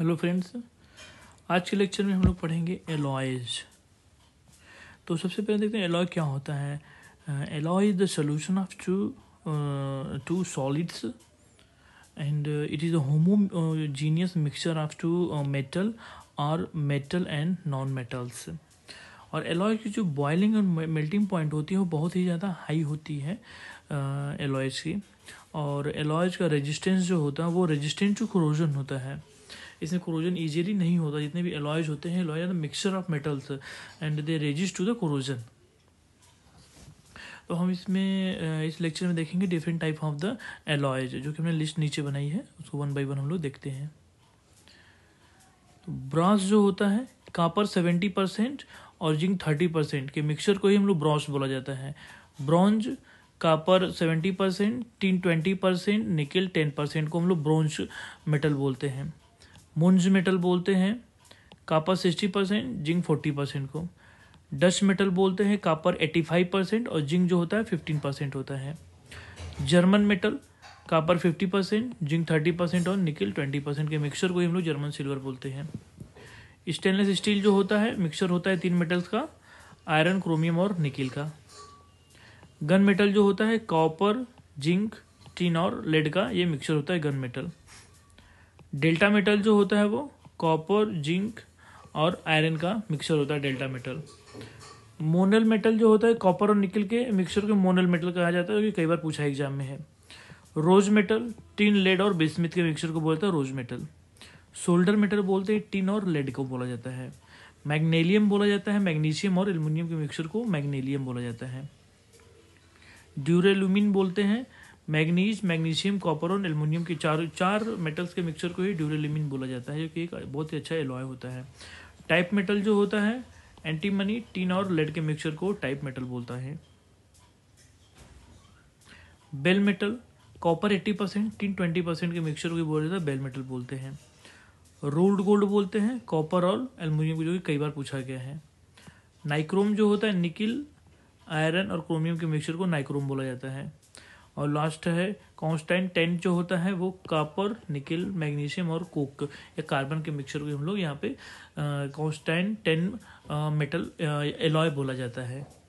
hello friends आज के lecture में हम लोग पढ़ेंगे एलॉयज तो सबसे पहले देखते हैं एलॉय क्या होता है alloy is the solution of two two solids and it is a homogeneous mixture of two metal और मेटल एंड नॉन मेटल्स और एलॉय की जो बॉयलिंग और मेल्टिंग पॉइंट होती है वो बहुत ही ज़्यादा हाई होती है एलॉयज uh, की और एलॉयज का रेजिस्टेंस जो होता है वो रेजिस्टेंट टू क्रोजन होता है इसमें क्रोजन ईजिली नहीं होता जितने भी एलॉयज होते हैं alloys are mixture of metals and they resist to the corrosion तो हम इसमें इस लेक्चर में देखेंगे different type of the alloys जो कि हमने लिस्ट नीचे बनाई है उसको वन बाई वन हम लोग देखते हैं तो जो होता है कापर सेवेंटी परसेंट और जिंक थर्टी परसेंट के मिक्सचर को ही हम लोग ब्रॉस बोला जाता है bronze copper seventy percent tin twenty percent nickel ten percent को हम लोग ब्रॉन्ज मेटल बोलते हैं मुंज मेटल बोलते हैं copper sixty percent zinc forty percent को डस्ट मेटल बोलते हैं कापर एटी फाइव परसेंट और जिंक जो होता है फिफ्टीन परसेंट होता है German metal copper fifty percent zinc thirty percent और निकल ट्वेंटी परसेंट के मिक्सर को हम लोग जर्मन सिल्वर बोलते हैं स्टेनलेस स्टील जो होता है मिक्सर होता है तीन मेटल्स का आयरन क्रोमियम और निकिल का गन मेटल जो होता है कॉपर जिंक टिन और लेड का ये मिक्सर होता है गन मेटल डेल्टा मेटल जो होता है वो कॉपर जिंक और आयरन का मिक्सर होता है डेल्टा मेटल मोनल मेटल जो होता है कॉपर और निकल के मिक्सर को मोनल मेटल कहा जाता है जो कई बार पूछा एग्जाम में है रोज मेटल टिन लेड और बिस्मिथ के मिक्सर को बोलता है रोज मेटल सोल्डर मेटल बोलते हैं टिन और लेड को बोला जाता है मैग्नेलियम बोला जाता है मैग्नीशियम और एल्यूमिनियम के मिक्सर को मैग्नेलियम बोला जाता है ड्यूरेलुमिन बोलते हैं मैगनीज मैग्नीशियम कॉपर और एलमिनियम के चार चार मेटल्स के मिक्सचर को ही ड्यूरेलिमिन बोला जाता है जो कि एक बहुत ही अच्छा एलॉय होता है टाइप मेटल जो होता है एंटीमनी टीन और लेड के मिक्सचर को टाइप मेटल बोलता है bell metal copper 80 percent tin twenty percent के मिक्सचर को बोला जाता है बेल मेटल बोलते हैं रोल्ड गोल्ड बोलते हैं कॉपर और एलमिनियम को जो कि कई बार पूछा गया है नाइक्रोम जो होता है निकिल आयरन और क्रोमियम के मिक्सचर को नाइक्रोम बोला जाता है और लास्ट है कॉन्स्टेंट टेन जो होता है वो कापर निकल मैग्नीशियम और कोक या कार्बन के मिक्सचर को हम लोग यहाँ पे कॉन्स्टेंट टेन मेटल एलॉय बोला जाता है